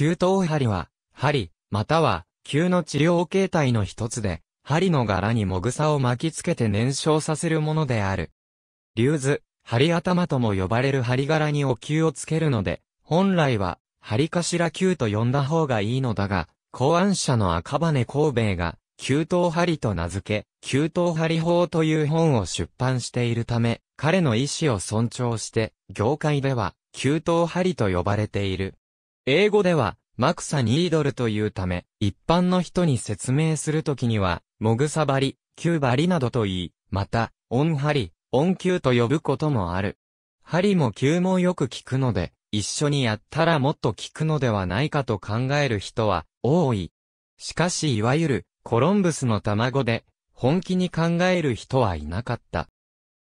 急刀針は、針、または、急の治療形態の一つで、針の柄にもぐさを巻きつけて燃焼させるものである。竜図、針頭とも呼ばれる針柄にお灸をつけるので、本来は、針頭灸と呼んだ方がいいのだが、考案者の赤羽孔兵衛が、急刀針と名付け、急刀針法という本を出版しているため、彼の意思を尊重して、業界では、急刀針と呼ばれている。英語では、マクサニードルというため、一般の人に説明するときには、モグサバリ、キューバリなどと言い、また、オンハリ、オンキューと呼ぶこともある。ハリもキューもよく聞くので、一緒にやったらもっと効くのではないかと考える人は多い。しかしいわゆるコロンブスの卵で本気に考える人はいなかった。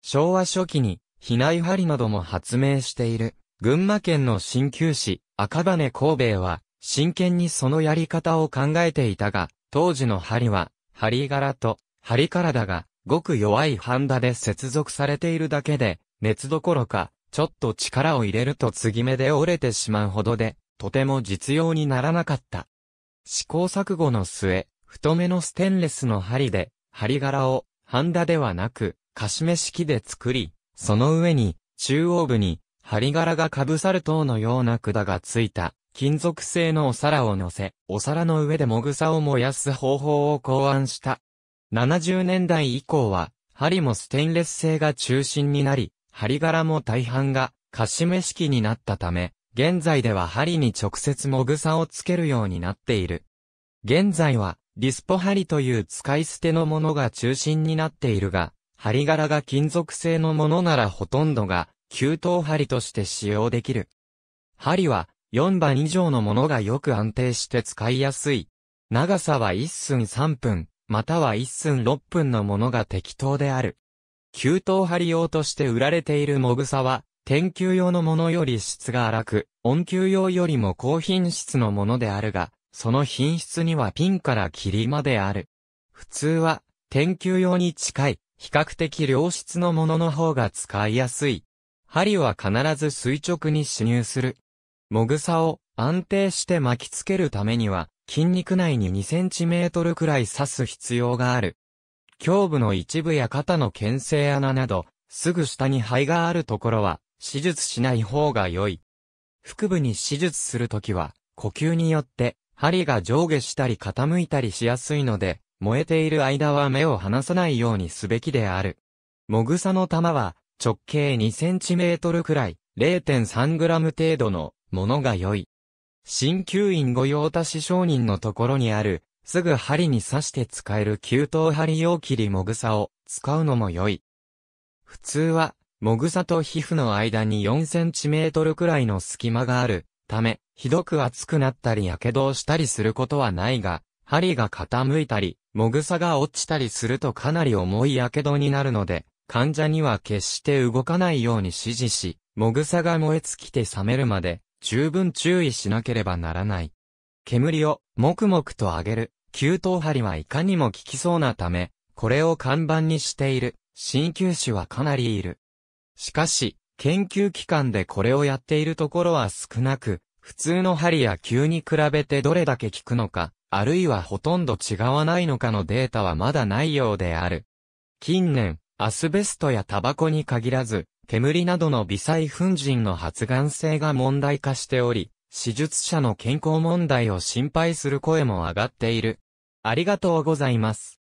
昭和初期に避難針なども発明している。群馬県の新旧市、赤羽神戸は、真剣にそのやり方を考えていたが、当時の針は、針柄と、針体が、ごく弱いハンダで接続されているだけで、熱どころか、ちょっと力を入れると継ぎ目で折れてしまうほどで、とても実用にならなかった。試行錯誤の末、太めのステンレスの針で、針柄を、ハンダではなく、かしめ式で作り、その上に、中央部に、針柄が被さる塔のような管がついた、金属製のお皿を乗せ、お皿の上でもぐさを燃やす方法を考案した。70年代以降は、針もステンレス製が中心になり、針柄も大半が、かしめ式になったため、現在では針に直接もぐさをつけるようになっている。現在は、ディスポ針という使い捨てのものが中心になっているが、針柄が金属製のものならほとんどが、給湯針として使用できる。針は4番以上のものがよく安定して使いやすい。長さは1寸3分、または1寸6分のものが適当である。給湯針用として売られているもぐさは、天球用のものより質が荒く、温球用よりも高品質のものであるが、その品質にはピンから霧まである。普通は、天球用に近い、比較的良質のものの方が使いやすい。針は必ず垂直に刺入する。もぐさを安定して巻きつけるためには、筋肉内に 2cm くらい刺す必要がある。胸部の一部や肩の牽制穴など、すぐ下に肺があるところは、手術しない方が良い。腹部に手術するときは、呼吸によって、針が上下したり傾いたりしやすいので、燃えている間は目を離さないようにすべきである。もぐさの玉は、直径 2cm くらい、0.3g 程度のものが良い。新旧院御用達商人のところにある、すぐ針に刺して使える給湯針用切りもぐさを使うのも良い。普通は、もぐさと皮膚の間に 4cm くらいの隙間があるため、ひどく熱くなったり火傷したりすることはないが、針が傾いたり、もぐさが落ちたりするとかなり重い火傷になるので、患者には決して動かないように指示し、もぐさが燃え尽きて冷めるまで、十分注意しなければならない。煙を、もくもくと上げる、給湯針はいかにも効きそうなため、これを看板にしている、鍼灸師はかなりいる。しかし、研究機関でこれをやっているところは少なく、普通の針や球に比べてどれだけ効くのか、あるいはほとんど違わないのかのデータはまだないようである。近年、アスベストやタバコに限らず、煙などの微細粉塵の発がん性が問題化しており、手術者の健康問題を心配する声も上がっている。ありがとうございます。